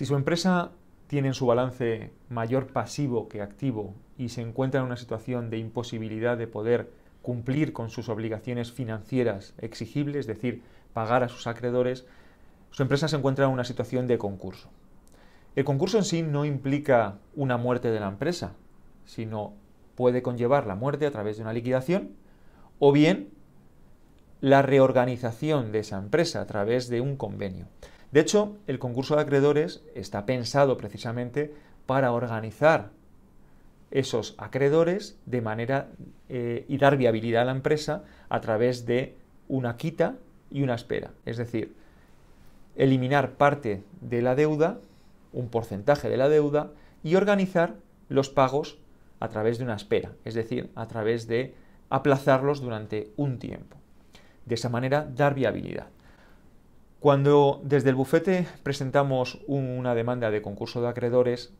Si su empresa tiene en su balance mayor pasivo que activo y se encuentra en una situación de imposibilidad de poder cumplir con sus obligaciones financieras exigibles, es decir, pagar a sus acreedores, su empresa se encuentra en una situación de concurso. El concurso en sí no implica una muerte de la empresa, sino puede conllevar la muerte a través de una liquidación o bien la reorganización de esa empresa a través de un convenio. De hecho, el concurso de acreedores está pensado precisamente para organizar esos acreedores de manera eh, y dar viabilidad a la empresa a través de una quita y una espera. Es decir, eliminar parte de la deuda, un porcentaje de la deuda, y organizar los pagos a través de una espera, es decir, a través de aplazarlos durante un tiempo. De esa manera, dar viabilidad. Cuando desde el bufete presentamos una demanda de concurso de acreedores,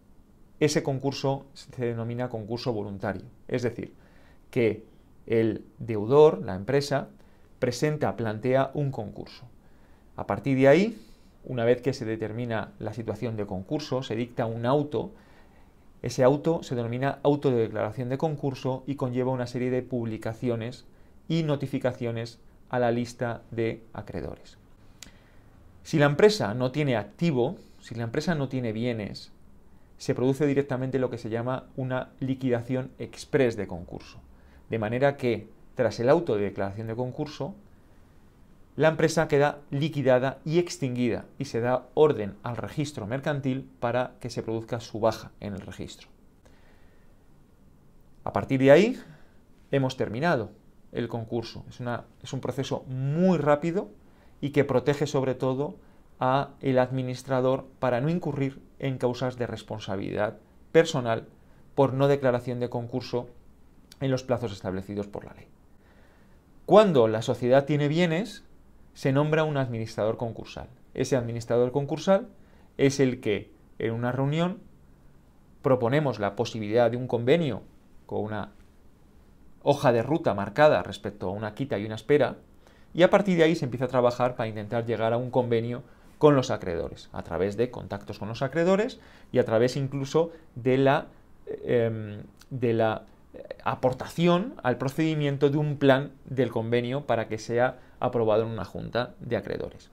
ese concurso se denomina concurso voluntario. Es decir, que el deudor, la empresa, presenta, plantea un concurso. A partir de ahí, una vez que se determina la situación de concurso, se dicta un auto. Ese auto se denomina auto de declaración de concurso y conlleva una serie de publicaciones y notificaciones a la lista de acreedores. Si la empresa no tiene activo, si la empresa no tiene bienes, se produce directamente lo que se llama una liquidación express de concurso. De manera que, tras el auto de declaración de concurso, la empresa queda liquidada y extinguida y se da orden al registro mercantil para que se produzca su baja en el registro. A partir de ahí, hemos terminado el concurso. Es, es un proceso muy rápido y que protege sobre todo a el administrador para no incurrir en causas de responsabilidad personal por no declaración de concurso en los plazos establecidos por la ley. Cuando la sociedad tiene bienes, se nombra un administrador concursal. Ese administrador concursal es el que en una reunión proponemos la posibilidad de un convenio con una hoja de ruta marcada respecto a una quita y una espera y a partir de ahí se empieza a trabajar para intentar llegar a un convenio con los acreedores, a través de contactos con los acreedores y a través incluso de la, em, de la aportación al procedimiento de un plan del convenio para que sea aprobado en una junta de acreedores.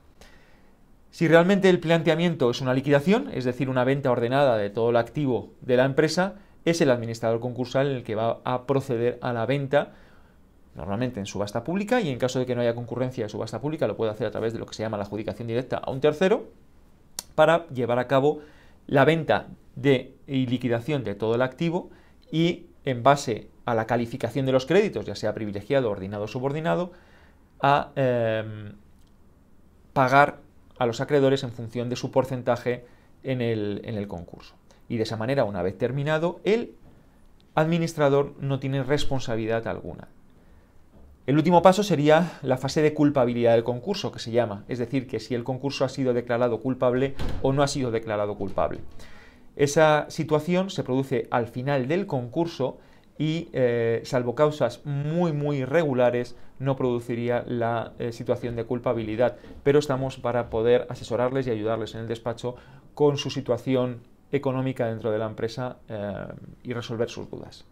Si realmente el planteamiento es una liquidación, es decir, una venta ordenada de todo el activo de la empresa, es el administrador concursal el que va a proceder a la venta normalmente en subasta pública y en caso de que no haya concurrencia de subasta pública lo puede hacer a través de lo que se llama la adjudicación directa a un tercero para llevar a cabo la venta de, y liquidación de todo el activo y en base a la calificación de los créditos, ya sea privilegiado, ordinado o subordinado, a em, pagar a los acreedores en función de su porcentaje en el concurso. Y de esa manera, una vez terminado, el administrador no tiene responsabilidad alguna. El último paso sería la fase de culpabilidad del concurso, que se llama, es decir, que si el concurso ha sido declarado culpable o no ha sido declarado culpable. Esa situación se produce al final del concurso y, eh, salvo causas muy, muy irregulares, no produciría la eh, situación de culpabilidad, pero estamos para poder asesorarles y ayudarles en el despacho con su situación económica dentro de la empresa eh, y resolver sus dudas.